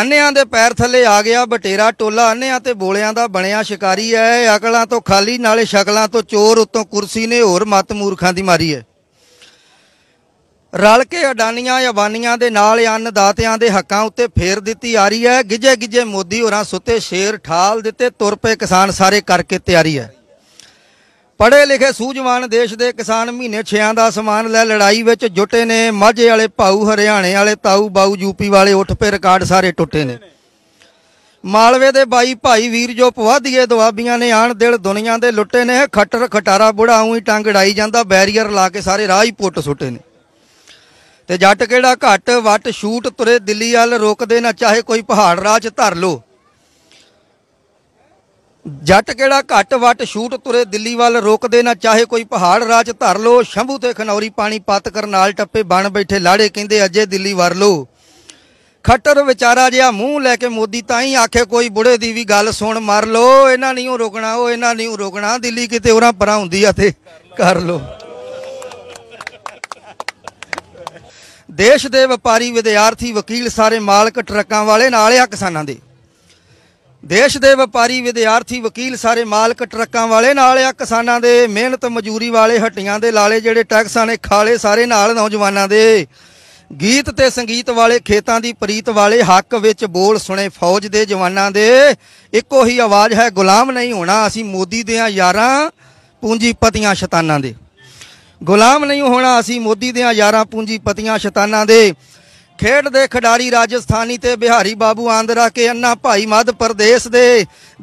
ਅੰਨਿਆਂ ਦੇ ਪੈਰ ਥੱਲੇ ਆ ਗਿਆ ਬਟੇਰਾ ਟੋਲਾ ਅੰਨਿਆਂ ਤੇ ਬੋਲਿਆਂ ਦਾ ਬਣਿਆ ਸ਼ਿਕਾਰੀ ਐ ਅਕਲਾਂ ਤੋਂ ਖਾਲੀ ਨਾਲੇ ਸ਼ਕਲਾਂ ਤੋਂ ਚੋਰ ਉਤੋਂ ਕੁਰਸੀ ਨੇ ਹੋਰ ਮਤ ਮੂਰਖਾਂ ਦੀ ਮਾਰੀ ਐ ਰਲ ਕੇ ਅਡਾਨੀਆਂ ਯਵਾਨੀਆਂ ਦੇ ਨਾਲ ਅੰਨ ਦਾਤਿਆਂ ਦੇ ਹੱਕਾਂ ਉੱਤੇ ਫੇਰ ਦਿੱਤੀ ਆ ਰਹੀ ਐ ਗਿਜੇ ਗਿਜੇ ਮੋਦੀ ਹੋਰਾਂ ਸੁੱਤੇ ਸ਼ੇਰ ਠਾਲ ਦਿੱਤੇ ਤੁਰ ਪਏ ਕਿਸਾਨ ਸਾਰੇ ਕਰਕੇ ਤਿਆਰੀ ਐ ਪੜ੍ਹੇ ਲਿਖੇ ਸੂਝਵਾਨ ਦੇਸ਼ ਦੇ ਕਿਸਾਨ ਮਹੀਨੇ 6 ਦਾ ਸਮਾਨ ਲੈ ਲੜਾਈ ਵਿੱਚ ਜੁਟੇ ਨੇ ਮਾਝੇ ਵਾਲੇ ਪਾਉ ਹਰਿਆਣੇ ਵਾਲੇ ਤਾਊ ਬਾਉ ਯੂਪੀ ਵਾਲੇ ਉੱਠ ਪੇ ਰਿਕਾਰਡ ਸਾਰੇ ਟੁੱਟੇ ਨੇ ਮਾਲਵੇ ਦੇ ਬਾਈ ਭਾਈ ਵੀਰ ਜੋ ਪਵਾਦੀਏ ਦੁਆਬੀਆਂ ਨੇ ਆਣ ਦਿਲ ਦੁਨੀਆ ਦੇ ਲੁੱਟੇ ਨੇ ਖੱਟਰ ਖਟਾਰਾ ਬੁੜਾ ਉਹੀ ਟੰਗ ਜਾਂਦਾ ਬੈਰੀਅਰ ਲਾ ਕੇ ਸਾਰੇ ਰਾਹ ਹੀ ਪੁੱਟ ਸੁੱਟੇ ਨੇ ਤੇ ਜੱਟ ਕਿਹੜਾ ਘੱਟ ਵੱਟ ਸ਼ੂਟ ਤੁਰੇ ਦਿੱਲੀ ਵੱਲ ਰੋਕਦੇ ਨਾ ਚਾਹੇ ਕੋਈ ਪਹਾੜ ਰਾਜ ਧਰ ਲੋ ਜੱਟ ਕਿਹੜਾ ਘੱਟ ਵੱਟ ਸ਼ੂਟ ਤੁਰੇ ਦਿੱਲੀ ਵੱਲ ਰੋਕਦੇ ਨਾ ਚਾਹੇ ਕੋਈ ਪਹਾੜ ਰਾਜ ਧਰ ਲੋ ਸ਼ੰਭੂ ਤੇ ਖਨੌਰੀ ਪਾਣੀ ਪਤ ਕਰਨਾਲ ਟੱਪੇ ਬਣ ਬੈਠੇ ਲਾੜੇ ਕਹਿੰਦੇ ਅਜੇ ਦਿੱਲੀ ਵਰ ਲੋ ਖੱਟਰ ਵਿਚਾਰਾ ਜਿਹਾ ਮੂੰਹ ਲੈ ਕੇ ਮੋਦੀ ਤਾਂ ਹੀ ਆਖੇ ਕੋਈ ਬੁੜੇ ਦੀ ਵੀ ਗੱਲ ਸੁਣ ਮਰ ਲੋ ਇਹਨਾਂ ਨਹੀਂ ਰੋਕਣਾ ਉਹ ਇਹਨਾਂ ਨਹੀਂ ਰੋਕਣਾ ਦਿੱਲੀ ਕਿਤੇ ਉਹਨਾਂ ਪਰਾਂ ਹੁੰਦੀ ਆ ਤੇ ਕਰ ਲੋ ਦੇਸ਼ ਦੇ ਵਪਾਰੀ ਵਿਦਿਆਰਥੀ ਵਕੀਲ ਸਾਰੇ ਮਾਲਕ ਟਰੱਕਾਂ ਵਾਲੇ ਨਾਲ ਆ ਕਿਸਾਨਾਂ ਦੇ ਦੇਸ਼ ਦੇ ਵਪਾਰੀ ਵਿਦਿਆਰਥੀ ਵਕੀਲ ਸਾਰੇ ਮਾਲਕ ਟਰੱਕਾਂ ਵਾਲੇ ਨਾਲ ਆ ਕਿਸਾਨਾਂ ਦੇ ਮਿਹਨਤ ਮਜ਼ਦੂਰੀ ਵਾਲੇ ਹੱਟੀਆਂ ਦੇ ਲਾਲੇ ਜਿਹੜੇ ਟੈਕਸਾਂ ਨੇ ਖਾਲੇ ਸਾਰੇ ਨਾਲ ਨੌਜਵਾਨਾਂ ਦੇ ਗੀਤ ਤੇ ਸੰਗੀਤ ਵਾਲੇ ਖੇਤਾਂ ਦੀ ਪ੍ਰੀਤ ਵਾਲੇ ਹੱਕ ਵਿੱਚ ਬੋਲ ਸੁਣੇ ਫੌਜ ਦੇ ਜਵਾਨਾਂ ਦੇ ਇੱਕੋ ਹੀ ਆਵਾਜ਼ ਹੈ ਗੁਲਾਮ ਨਹੀਂ ਹੋਣਾ ਅਸੀਂ ਮੋਦੀ ਦੇ ਆ ਯਾਰਾਂ ਪੂੰਜੀਪਤੀਆਂ ਸ਼ੈਤਾਨਾਂ ਦੇ ਗੁਲਾਮ ਨਹੀਂ ਹੋਣਾ ਅਸੀਂ ਮੋਦੀ ਦੇ ਆ ਯਾਰਾਂ ਪੂੰਜੀਪਤੀਆਂ ਸ਼ੈਤਾਨਾਂ ਦੇ ਖੇਡ ਦੇ ਖਿਡਾਰੀ ਰਾਜਸਥਾਨੀ ਤੇ ਬਿਹਾਰੀ ਬਾਬੂ ਆਂਦਰਾ ਕੇ ਅੰਨਾ ਭਾਈ ਮੱਧ ਪ੍ਰਦੇਸ਼ ਦੇ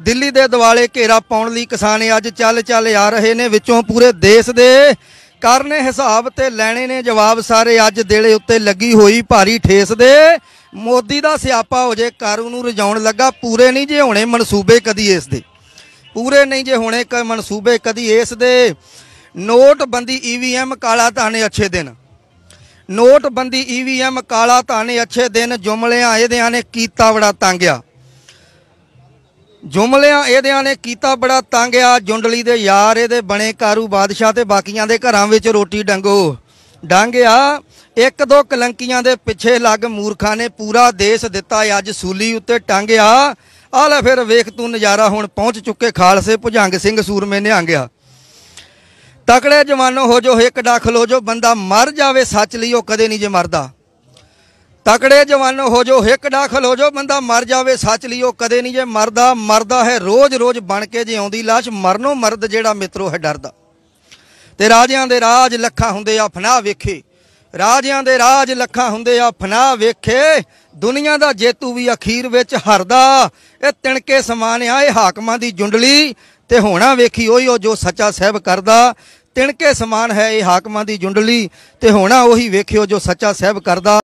ਦਿੱਲੀ ਦੇ ਦਿਵਾਲੇ ਘੇਰਾ ਪਾਉਣ ਲਈ ਕਿਸਾਨ ਅੱਜ ਚੱਲ ਚੱਲ ਆ ਰਹੇ ਨੇ ਵਿੱਚੋਂ ਪੂਰੇ ਦੇਸ਼ ਦੇ ਕਰਨੇ ਹਿਸਾਬ ਤੇ ਲੈਣੇ ਨੇ ਜਵਾਬ ਸਾਰੇ ਅੱਜ ਦੇਲੇ ਉੱਤੇ ਲੱਗੀ ਹੋਈ ਭਾਰੀ ਠੇਸ ਦੇ ਮੋਦੀ ਦਾ ਸਿਆਪਾ ਹੋ ਜੇ ਕਾਰੂ ਨੂੰ ਰਜਾਉਣ ਲੱਗਾ ਪੂਰੇ ਨਹੀਂ ਜੇ ਹੋਣੇ ਮਨਸੂਬੇ ਕਦੀ ਇਸ ਦੇ ਪੂਰੇ ਨਹੀਂ ਜੇ ਹੋਣੇ ਕ ਮਨਸੂਬੇ ਕਦੀ ਇਸ ਦੇ ਨੋਟਬੰਦੀ ਈਵੀਐਮ ਕਾਲਾ ਧਾਨੇ ਅੱਛੇ ਦਿਨ ਨੋਟਬੰਦੀ ਈਵੀਐਮ ਕਾਲਾ ਧਨ ਅੱਛੇ ਦਿਨ ਜੁਮਲਿਆਂ ਇਹਦਿਆਂ ਨੇ ਕੀਤਾ ਬੜਾ ਤੰਗਿਆ ਜੁਮਲਿਆਂ ਇਹਦਿਆਂ ਨੇ ਕੀਤਾ ਬੜਾ ਤੰਗਿਆ ਜੁੰਡਲੀ ਦੇ ਯਾਰ ਇਹਦੇ ਬਣੇ ਕਾਰੂ ਬਾਦਸ਼ਾਹ ਤੇ ਬਾਕੀਆਂ ਦੇ ਘਰਾਂ ਵਿੱਚ ਰੋਟੀ ਡੰਗੋ ਡੰਗਿਆ ਇੱਕ ਦੋ ਕਲੰਕੀਆਂ ਦੇ ਪਿੱਛੇ ਲੱਗ ਮੂਰਖਾਂ ਨੇ ਪੂਰਾ ਦੇਸ਼ ਦਿੱਤਾ ਅੱਜ ਸੂਲੀ ਉੱਤੇ ਟੰਗਿਆ ਆ ਲੈ ਫਿਰ ਵੇਖ ਤੂੰ ਨਜ਼ਾਰਾ ਹੁਣ ਪਹੁੰਚ ਚੁੱਕੇ ਖਾਲਸੇ ਭੁਜੰਗ ਸਿੰਘ ਸੂਰਮੇ ਨਿਹੰਗਿਆ ਤਕੜੇ ਜਵਾਨੋ ਹੋ ਜੋ ਇੱਕ ਦਾਖਲ ਹੋ ਜੋ ਬੰਦਾ ਮਰ ਜਾਵੇ ਸੱਚ ਲਈ ਉਹ ਕਦੇ ਨਹੀਂ ਜੇ ਮਰਦਾ ਤਕੜੇ ਜਵਾਨੋ ਹੋ ਜੋ ਇੱਕ ਦਾਖਲ ਹੋ ਜੋ ਬੰਦਾ ਮਰ ਜਾਵੇ ਸੱਚ ਲਈ ਉਹ ਕਦੇ ਨਹੀਂ ਜੇ ਮਰਦਾ ਮਰਦਾ ਹੈ ਰੋਜ਼-ਰੋਜ਼ ਬਣ ਕੇ ਜੇ ਆਉਂਦੀ ਲਾਸ਼ ਮਰਨੋ ਮਰਦ ਜਿਹੜਾ ਮਿੱਤਰੋ ਹੈ ਡਰਦਾ ਤੇ ਰਾਜਿਆਂ ਦੇ ਰਾਜ ਲੱਖਾਂ ਹੁੰਦੇ ਆ ਫਨਾ ਵੇਖੇ ਰਾਜਿਆਂ ਦੇ ਰਾਜ ਲੱਖਾਂ ਹੁੰਦੇ ਆ ਫਨਾ ਵੇਖੇ ਦੁਨੀਆ ਦਾ ਜੇਤੂ ਵੀ ਅਖੀਰ ਵਿੱਚ ਹਰਦਾ ਇਹ ਤਿਣਕੇ ਸਮਾਨ ਆ ਇਹ ਹਾਕਮਾਂ ਦੀ ਜੁੰਡਲੀ ਤੇ ਹੋਣਾ ਵੇਖੀ ਉਹੀ ਉਹ ਜੋ ਸੱਚਾ ਸਹਿਬ ਕਰਦਾ ਤਿਣਕੇ ਸਮਾਨ ਹੈ ਇਹ ਹਾਕਮਾਂ ਦੀ ਜੁੰਡਲੀ ਤੇ ਹੋਣਾ ਉਹੀ ਵੇਖਿਓ ਜੋ ਸੱਚਾ ਸਹਿਬ ਕਰਦਾ